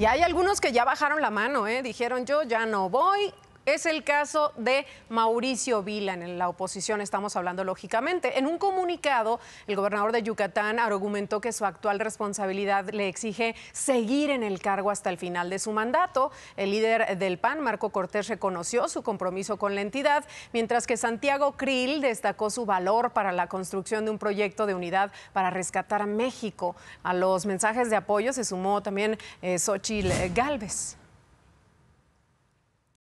Y hay algunos que ya bajaron la mano, ¿eh? dijeron yo ya no voy, es el caso de Mauricio Vila en la oposición, estamos hablando lógicamente. En un comunicado, el gobernador de Yucatán argumentó que su actual responsabilidad le exige seguir en el cargo hasta el final de su mandato. El líder del PAN, Marco Cortés, reconoció su compromiso con la entidad, mientras que Santiago Krill destacó su valor para la construcción de un proyecto de unidad para rescatar a México. A los mensajes de apoyo se sumó también eh, Xochitl Galvez.